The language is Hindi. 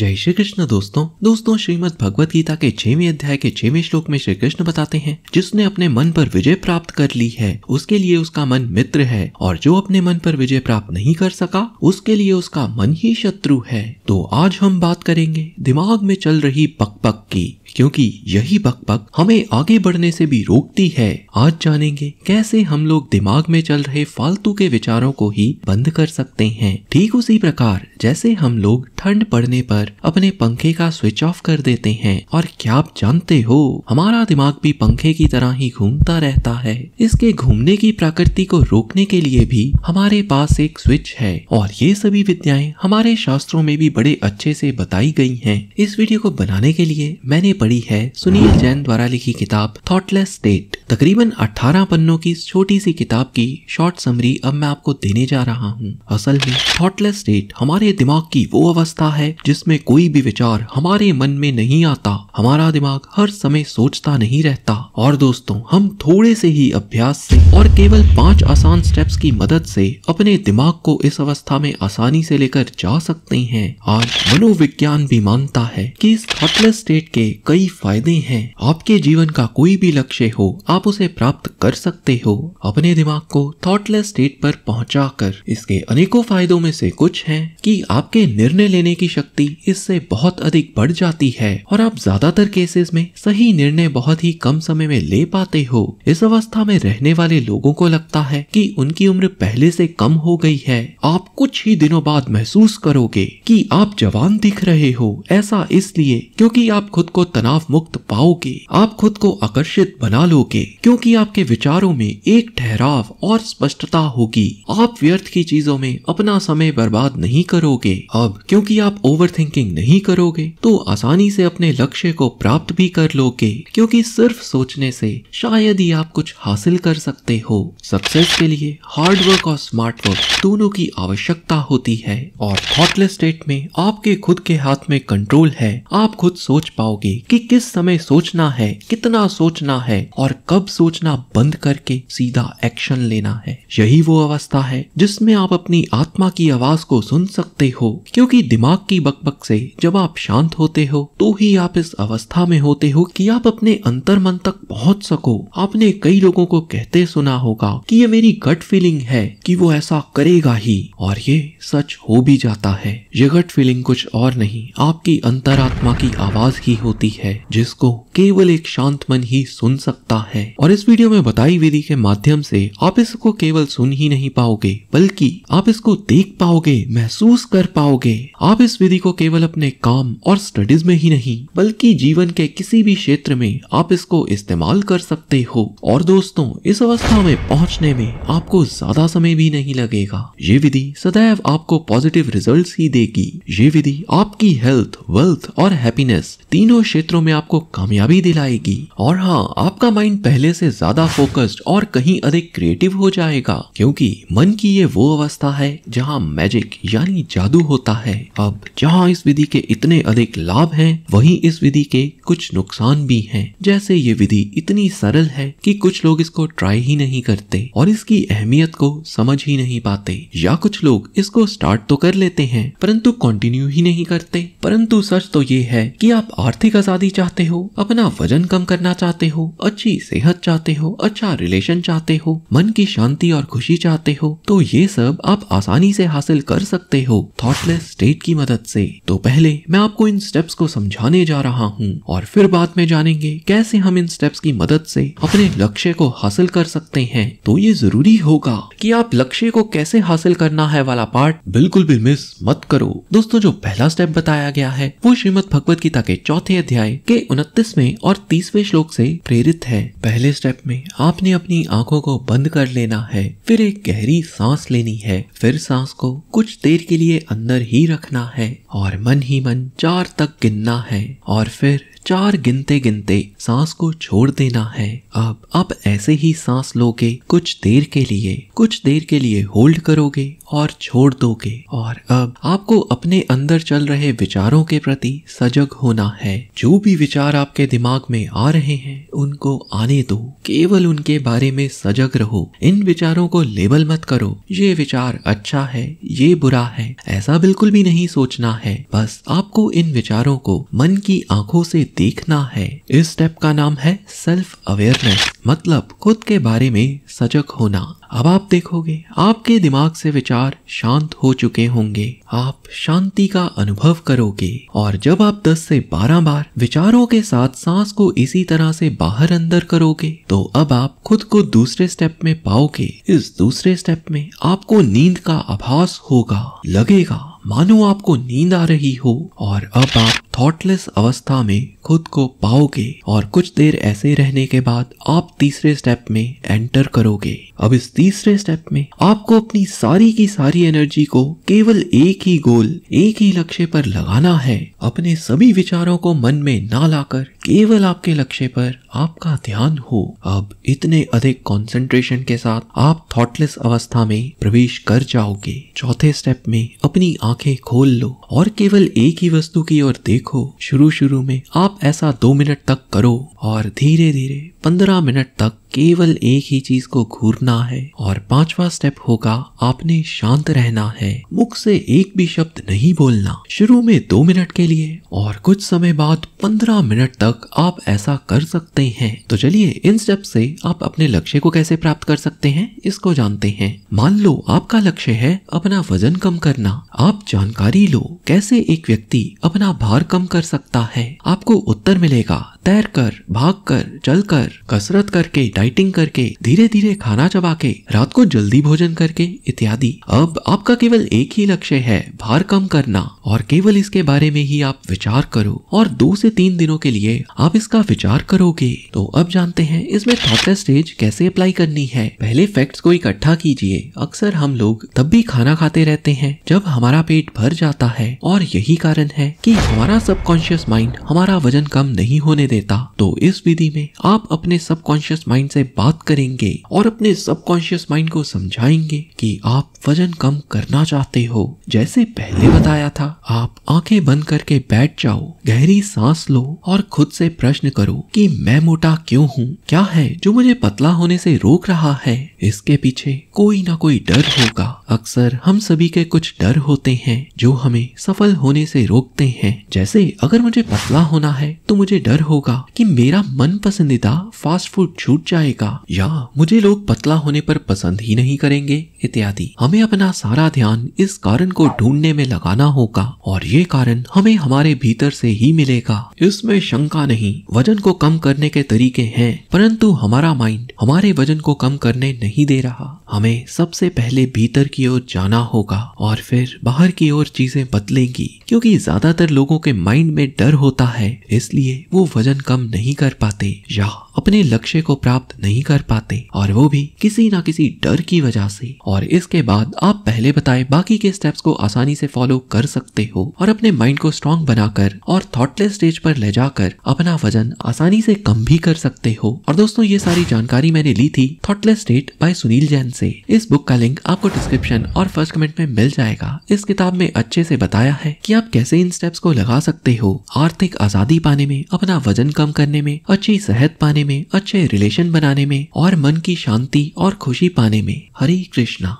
जय श्री कृष्ण दोस्तों दोस्तों श्रीमद भगवत गीता के छेवी अध्याय के छेवें श्लोक में श्री कृष्ण बताते हैं जिसने अपने मन पर विजय प्राप्त कर ली है उसके लिए उसका मन मित्र है और जो अपने मन पर विजय प्राप्त नहीं कर सका उसके लिए उसका मन ही शत्रु है तो आज हम बात करेंगे दिमाग में चल रही पक पक की क्योंकि यही बक बक हमें आगे बढ़ने से भी रोकती है आज जानेंगे कैसे हम लोग दिमाग में चल रहे फालतू के विचारों को ही बंद कर सकते हैं ठीक उसी प्रकार जैसे हम लोग ठंड पड़ने पर अपने पंखे का स्विच ऑफ कर देते हैं और क्या आप जानते हो हमारा दिमाग भी पंखे की तरह ही घूमता रहता है इसके घूमने की प्रकृति को रोकने के लिए भी हमारे पास एक स्विच है और ये सभी विद्याएं हमारे शास्त्रों में भी बड़े अच्छे से बताई गई हैं। इस वीडियो को बनाने के लिए मैंने बड़ी है सुनील जैन द्वारा लिखी किताब थॉटलेस स्टेट तकरीबन 18 पन्नों की छोटी सी किताब की शॉर्ट समरी अब मैं आपको देने जा रहा हूँ असल में थॉटलेस स्टेट हमारे दिमाग की वो अवस्था है जिसमें कोई भी विचार हमारे मन में नहीं आता हमारा दिमाग हर समय सोचता नहीं रहता और दोस्तों हम थोड़े से ही अभ्यास से और केवल पांच आसान स्टेप्स की मदद से अपने दिमाग को इस अवस्था में आसानी से लेकर जा सकते हैं आज मनोविज्ञान भी मानता है कि इस थॉटलेस स्टेट के कई फायदे हैं आपके जीवन का कोई भी लक्ष्य हो आप आप उसे प्राप्त कर सकते हो अपने दिमाग को थॉटलेस स्टेट पर पहुंचाकर इसके अनेकों फायदों में से कुछ है कि आपके निर्णय लेने की शक्ति इससे बहुत अधिक बढ़ जाती है और आप ज्यादातर केसेस में सही निर्णय बहुत ही कम समय में ले पाते हो इस अवस्था में रहने वाले लोगों को लगता है कि उनकी उम्र पहले से कम हो गई है आप कुछ ही दिनों बाद महसूस करोगे कि आप जवान दिख रहे हो ऐसा इसलिए क्योंकि आप खुद को तनाव मुक्त पाओगे आप खुद को आकर्षित बना लोगे क्योंकि आपके विचारों में एक ठहराव और स्पष्टता होगी आप व्यर्थ की चीजों में अपना समय बर्बाद नहीं करोगे अब क्योंकि आप ओवर थिंकिंग नहीं करोगे तो आसानी से अपने लक्ष्य को प्राप्त भी कर लोगे क्योंकि सिर्फ सोचने से शायद ही आप कुछ हासिल कर सकते हो सक्सेस के लिए हार्ड वर्क और स्मार्ट वर्क दोनों की आवश्यकता होती है और थॉटलेस स्टेट में आपके खुद के हाथ में कंट्रोल है आप खुद सोच पाओगे कि किस समय सोचना है कितना सोचना है और कब अब सोचना बंद करके सीधा एक्शन लेना है यही वो अवस्था है जिसमें आप अपनी आत्मा की आवाज को सुन सकते हो क्योंकि दिमाग की बकबक से जब आप शांत होते हो तो ही आप इस अवस्था में होते हो कि आप अपने अंतर मन तक पहुंच सको आपने कई लोगों को कहते सुना होगा कि ये मेरी गट फीलिंग है कि वो ऐसा करेगा ही और ये सच हो भी जाता है ये गट फीलिंग कुछ और नहीं आपकी अंतरात्मा की आवाज ही होती है जिसको केवल एक शांत मन ही सुन सकता है और इस वीडियो में बताई विधि के माध्यम से आप इसको केवल सुन ही नहीं पाओगे बल्कि आप इसको देख पाओगे महसूस कर पाओगे आप इस विधि को केवल अपने काम और स्टडीज में ही नहीं बल्कि जीवन के किसी भी क्षेत्र में आप इसको इस्तेमाल कर सकते हो और दोस्तों इस अवस्था में पहुँचने में आपको ज्यादा समय भी नहीं लगेगा ये विधि सदैव आपको पॉजिटिव रिजल्ट ही देगी ये विधि आपकी हेल्थ वेल्थ और हैप्पीनेस तीनों क्षेत्रों में आपको कामयाबी दिलाएगी और हाँ आपका माइंड पहले पहले से ज्यादा फोकस्ड और कहीं अधिक क्रिएटिव हो जाएगा क्योंकि मन की ये वो अवस्था है जहाँ मैजिक यानी जादू होता है अब जहाँ इस विधि के इतने अधिक लाभ हैं वहीं इस विधि के कुछ नुकसान भी हैं जैसे ये विधि इतनी सरल है कि कुछ लोग इसको ट्राई ही नहीं करते और इसकी अहमियत को समझ ही नहीं पाते या कुछ लोग इसको स्टार्ट तो कर लेते हैं परंतु कंटिन्यू ही नहीं करते परंतु सच तो ये है कि आप आर्थिक आजादी चाहते हो अपना वजन कम करना चाहते हो अच्छी सेहत सेहत चाहते हो अच्छा रिलेशन चाहते हो मन की शांति और खुशी चाहते हो तो ये सब आप आसानी से हासिल कर सकते हो थॉटलेस स्टेट की मदद से तो पहले मैं आपको इन स्टेप्स को समझाने जा रहा हूँ और फिर बाद में जानेंगे कैसे हम इन स्टेप्स की मदद से अपने लक्ष्य को हासिल कर सकते हैं तो ये जरूरी होगा कि आप लक्ष्य को कैसे हासिल करना है वाला पार्ट बिल्कुल भी मिस मत करो दोस्तों जो पहला स्टेप बताया गया है वो श्रीमद भगवत गीता के चौथे अध्याय के उनतीसवे और तीसवे श्लोक से प्रेरित है पहले स्टेप में आपने अपनी आंखों को बंद कर लेना है फिर एक गहरी सांस लेनी है फिर सांस को कुछ देर के लिए अंदर ही रखना है और मन ही मन चार तक गिनना है और फिर चार गिनते गिनते सांस को छोड़ देना है अब अब ऐसे ही सांस लोगे कुछ देर के लिए कुछ देर के लिए होल्ड करोगे और छोड़ दोगे और अब आपको अपने अंदर चल रहे विचारों के प्रति सजग होना है जो भी विचार आपके दिमाग में आ रहे हैं उनको आने दो केवल उनके बारे में सजग रहो इन विचारों को लेबल मत करो ये विचार अच्छा है ये बुरा है ऐसा बिल्कुल भी नहीं सोचना है बस आपको इन विचारों को मन की आंखों से देखना है इस स्टेप का नाम है सेल्फ अवेयरनेस मतलब खुद के बारे में सजग होना अब आप देखोगे आपके दिमाग से विचार शांत हो चुके होंगे आप शांति का अनुभव करोगे और जब आप 10 से 12 बार विचारों के साथ सांस को इसी तरह से बाहर अंदर करोगे तो अब आप खुद को दूसरे स्टेप में पाओगे इस दूसरे स्टेप में आपको नींद का आभास होगा लगेगा मानो आपको नींद आ रही हो और अब आप थॉटलेस अवस्था में खुद को पाओगे और कुछ देर ऐसे रहने के बाद आप तीसरे स्टेप में एंटर करोगे अब इस तीसरे स्टेप में आपको अपनी सारी की सारी एनर्जी को केवल एक ही गोल एक ही लक्ष्य पर लगाना है अपने सभी विचारों को मन में ना लाकर केवल आपके लक्ष्य पर आपका ध्यान हो अब इतने अधिक कंसंट्रेशन के साथ आप थॉटलेस अवस्था में प्रवेश कर जाओगे चौथे स्टेप में अपनी आंखें खोल लो और केवल एक ही वस्तु की ओर देखो देखो शुरू शुरू में आप ऐसा दो मिनट तक करो और धीरे धीरे पंद्रह मिनट तक केवल एक ही चीज को घूरना है और पांचवा स्टेप होगा आपने शांत रहना है मुख से एक भी शब्द नहीं बोलना शुरू में दो मिनट के लिए और कुछ समय बाद पंद्रह मिनट तक आप ऐसा कर सकते हैं तो चलिए इन स्टेप से आप अपने लक्ष्य को कैसे प्राप्त कर सकते हैं इसको जानते हैं मान लो आपका लक्ष्य है अपना वजन कम करना आप जानकारी लो कैसे एक व्यक्ति अपना भार कम कर सकता है आपको उत्तर मिलेगा तैर कर भाग कर चल कर कसरत करके डाइटिंग करके धीरे धीरे खाना चबा के रात को जल्दी भोजन करके इत्यादि अब आपका केवल एक ही लक्ष्य है भार कम करना और केवल इसके बारे में ही आप विचार करो और दो से तीन दिनों के लिए आप इसका विचार करोगे तो अब जानते हैं इसमें थॉट स्टेज कैसे अप्लाई करनी है पहले फैक्ट्स को इकट्ठा कीजिए अक्सर हम लोग तब भी खाना खाते रहते हैं जब हमारा पेट भर जाता है और यही कारण है कि हमारा सबकॉन्शियस माइंड हमारा वजन कम नहीं होने देता तो इस विधि में आप अपने सबकॉन्शियस माइंड से बात करेंगे और अपने सबकॉन्शियस माइंड को समझाएंगे कि आप वजन कम करना चाहते हो जैसे पहले बताया था आप आंखें बंद करके बैठ जाओ गहरी सांस लो और खुद से प्रश्न करो कि मैं मोटा क्यों हूँ क्या है जो मुझे पतला होने से रोक रहा है इसके पीछे कोई ना कोई डर होगा अक्सर हम सभी के कुछ डर होते हैं जो हमें सफल होने से रोकते हैं जैसे अगर मुझे पतला होना है तो मुझे डर हो होगा कि मेरा मन पसंदीदा फास्ट फूड छूट जाएगा या मुझे लोग पतला होने पर पसंद ही नहीं करेंगे इत्यादि हमें अपना सारा ध्यान इस कारण को ढूंढने में लगाना होगा और ये कारण हमें हमारे भीतर से ही मिलेगा इसमें शंका नहीं वजन को कम करने के तरीके हैं परंतु हमारा माइंड हमारे वजन को कम करने नहीं दे रहा हमें सबसे पहले भीतर की ओर जाना होगा और फिर बाहर की ओर चीजें बदलेंगी क्योंकि ज्यादातर लोगों के माइंड में डर होता है इसलिए वो वजन कम नहीं कर पाते या अपने लक्ष्य को प्राप्त नहीं कर पाते और वो भी किसी ना किसी डर की वजह से और इसके बाद आप पहले बताए बाकी के स्टेप्स को आसानी से फॉलो कर सकते हो और अपने माइंड को स्ट्रांग बनाकर और थॉटलेस स्टेज पर ले जाकर अपना वजन आसानी से कम भी कर सकते हो और दोस्तों ये सारी जानकारी मैंने ली थी thoughtless state by Sunil Jain से इस बुक का लिंक आपको डिस्क्रिप्शन और फर्स्ट कमेंट में मिल जाएगा इस किताब में अच्छे से बताया है की आप कैसे इन स्टेप्स को लगा सकते हो आर्थिक आजादी पाने में अपना वजन कम करने में अच्छी सेहत पाने में अच्छे रिलेशन बनाने में और मन की शांति और खुशी पाने में हरे कृष्णा